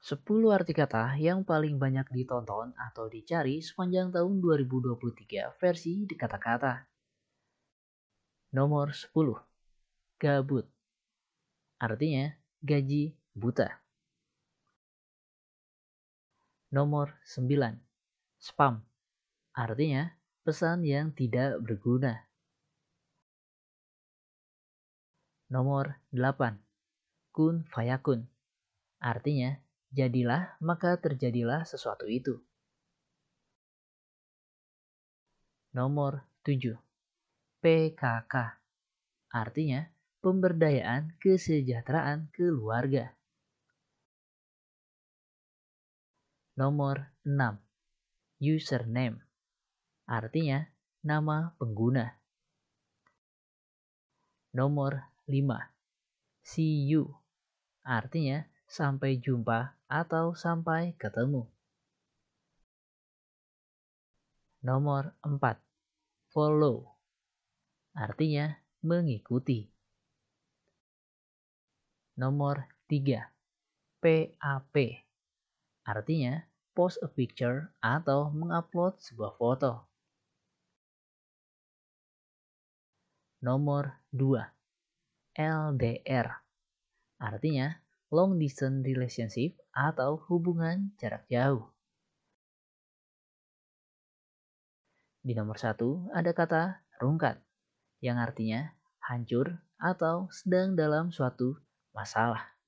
10 arti kata yang paling banyak ditonton atau dicari sepanjang tahun 2023 versi di kata-kata. Nomor 10. Gabut. Artinya gaji buta. Nomor 9. Spam. Artinya pesan yang tidak berguna. Nomor 8. Kun fayakun. Artinya jadilah maka terjadilah sesuatu itu. Nomor 7. PKK artinya pemberdayaan kesejahteraan keluarga. Nomor 6. Username artinya nama pengguna. Nomor 5. CU artinya Sampai jumpa atau sampai ketemu. Nomor 4. Follow. Artinya mengikuti. Nomor 3. PAP. Artinya post a picture atau mengupload sebuah foto. Nomor 2. LDR. Artinya long distance relationship atau hubungan jarak jauh. Di nomor satu ada kata rungkat, yang artinya hancur atau sedang dalam suatu masalah.